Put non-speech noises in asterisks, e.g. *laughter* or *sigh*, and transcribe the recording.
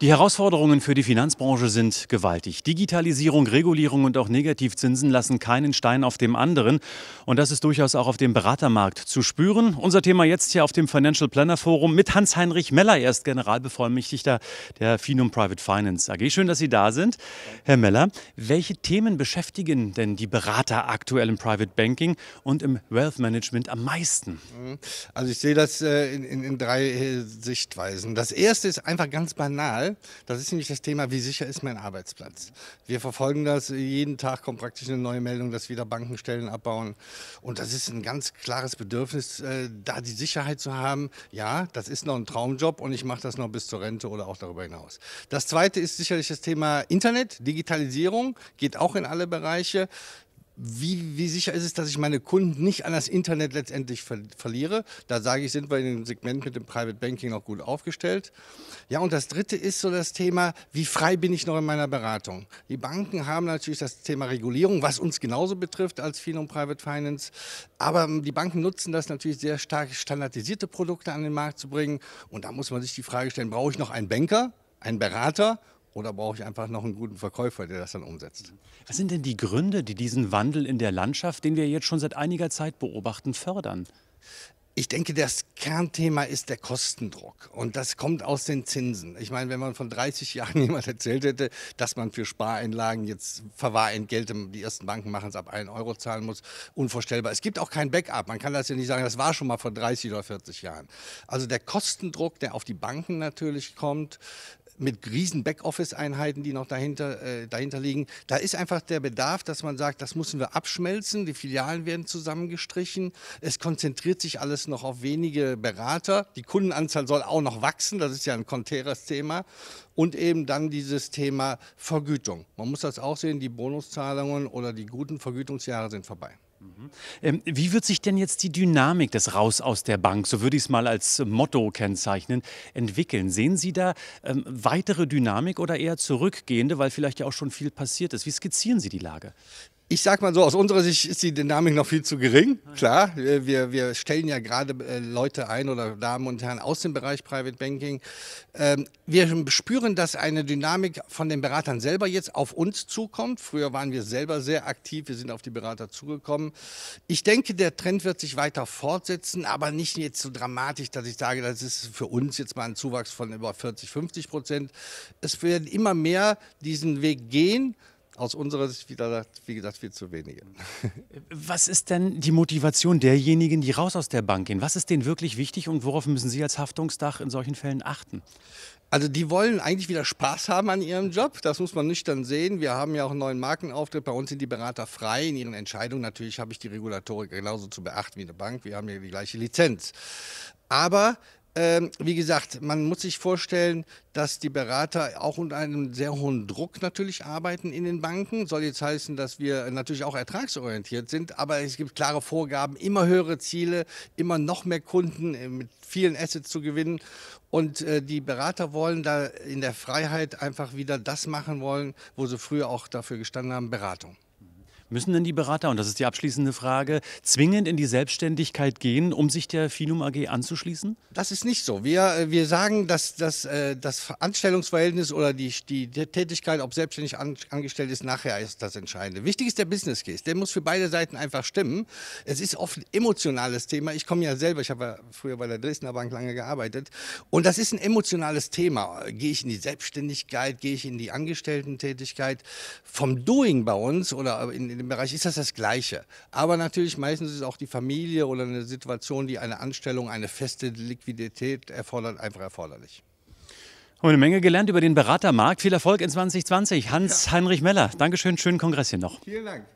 Die Herausforderungen für die Finanzbranche sind gewaltig. Digitalisierung, Regulierung und auch Negativzinsen lassen keinen Stein auf dem anderen. Und das ist durchaus auch auf dem Beratermarkt zu spüren. Unser Thema jetzt hier auf dem Financial Planner Forum mit Hans-Heinrich Meller. Er ist Generalbevollmächtigter der Finum Private Finance AG. Schön, dass Sie da sind. Herr Meller, welche Themen beschäftigen denn die Berater aktuell im Private Banking und im Wealth Management am meisten? Mhm. Also ich sehe das äh, in, in, in drei äh, Sichtweisen. Das erste ist einfach ganz banal das ist nämlich das Thema, wie sicher ist mein Arbeitsplatz. Wir verfolgen das. Jeden Tag kommt praktisch eine neue Meldung, dass wieder Bankenstellen abbauen. Und das ist ein ganz klares Bedürfnis, äh, da die Sicherheit zu haben. Ja, das ist noch ein Traumjob und ich mache das noch bis zur Rente oder auch darüber hinaus. Das zweite ist sicherlich das Thema Internet, Digitalisierung, geht auch in alle Bereiche wie, wie, sicher ist es, dass ich meine Kunden nicht an das Internet letztendlich ver verliere? Da sage ich, sind wir in dem Segment mit dem Private Banking noch gut aufgestellt. Ja, und das Dritte ist so das Thema, wie frei bin ich noch in meiner Beratung? Die Banken haben natürlich das Thema Regulierung, was uns genauso betrifft als Fin und Private Finance. Aber die Banken nutzen das natürlich sehr stark, standardisierte Produkte an den Markt zu bringen. Und da muss man sich die Frage stellen, brauche ich noch einen Banker, einen Berater oder brauche ich einfach noch einen guten Verkäufer, der das dann umsetzt? Was sind denn die Gründe, die diesen Wandel in der Landschaft, den wir jetzt schon seit einiger Zeit beobachten, fördern? Ich denke, das Kernthema ist der Kostendruck. Und das kommt aus den Zinsen. Ich meine, wenn man von 30 Jahren *laughs* jemand erzählt hätte, dass man für Spareinlagen jetzt Verwahrentgelte, die ersten Banken machen es ab 1 Euro zahlen muss, unvorstellbar. Es gibt auch kein Backup. Man kann das ja nicht sagen, das war schon mal vor 30 oder 40 Jahren. Also der Kostendruck, der auf die Banken natürlich kommt, mit riesen Backoffice-Einheiten, die noch dahinter, äh, dahinter liegen. Da ist einfach der Bedarf, dass man sagt, das müssen wir abschmelzen, die Filialen werden zusammengestrichen, es konzentriert sich alles noch auf wenige Berater, die Kundenanzahl soll auch noch wachsen, das ist ja ein konteres Thema und eben dann dieses Thema Vergütung. Man muss das auch sehen, die Bonuszahlungen oder die guten Vergütungsjahre sind vorbei haben. Ähm, wie wird sich denn jetzt die Dynamik des Raus aus der Bank, so würde ich es mal als Motto kennzeichnen, entwickeln? Sehen Sie da ähm, weitere Dynamik oder eher zurückgehende, weil vielleicht ja auch schon viel passiert ist? Wie skizzieren Sie die Lage? Ich sag mal so, aus unserer Sicht ist die Dynamik noch viel zu gering. Klar, wir, wir stellen ja gerade äh, Leute ein oder Damen und Herren aus dem Bereich Private Banking. Ähm, wir spüren, dass eine Dynamik von den Beratern selber jetzt auf uns zukommt. Früher waren wir selber sehr aktiv, wir sind auf die Berater zugekommen. Ich denke, der Trend wird sich weiter fortsetzen, aber nicht jetzt so dramatisch, dass ich sage, das ist für uns jetzt mal ein Zuwachs von über 40, 50 Prozent. Es werden immer mehr diesen Weg gehen aus unserer Sicht wieder, wie gesagt, viel zu wenige. Was ist denn die Motivation derjenigen, die raus aus der Bank gehen? Was ist denen wirklich wichtig und worauf müssen Sie als Haftungsdach in solchen Fällen achten? Also die wollen eigentlich wieder Spaß haben an ihrem Job. Das muss man nüchtern sehen. Wir haben ja auch einen neuen Markenauftritt. Bei uns sind die Berater frei in ihren Entscheidungen. Natürlich habe ich die Regulatorik genauso zu beachten wie eine Bank. Wir haben ja die gleiche Lizenz. Aber ähm, wie gesagt, man muss sich vorstellen, dass die Berater auch unter einem sehr hohen Druck natürlich arbeiten in den Banken. Soll jetzt heißen, dass wir natürlich auch ertragsorientiert sind, aber es gibt klare Vorgaben, immer höhere Ziele, immer noch mehr Kunden äh, mit vielen Assets zu gewinnen. Und äh, die Berater wollen da in der Freiheit einfach wieder das machen wollen, wo sie früher auch dafür gestanden haben, Beratung. Müssen denn die Berater, und das ist die abschließende Frage, zwingend in die Selbstständigkeit gehen, um sich der Finum AG anzuschließen? Das ist nicht so. Wir, äh, wir sagen, dass, dass äh, das Anstellungsverhältnis oder die, die Tätigkeit, ob selbstständig angestellt ist, nachher ist das Entscheidende. Wichtig ist der Business Case. Der muss für beide Seiten einfach stimmen. Es ist oft ein emotionales Thema. Ich komme ja selber, ich habe ja früher bei der Dresdner Bank lange gearbeitet. Und das ist ein emotionales Thema. Gehe ich in die Selbstständigkeit, gehe ich in die Angestellten-Tätigkeit? Vom Doing bei uns oder in, in dem Bereich ist das das Gleiche. Aber natürlich meistens ist auch die Familie oder eine Situation, die eine Anstellung, eine feste Liquidität erfordert, einfach erforderlich. Haben eine Menge gelernt über den Beratermarkt. Viel Erfolg in 2020. Hans-Heinrich Meller, Dankeschön, schönen Kongress hier noch. Vielen Dank.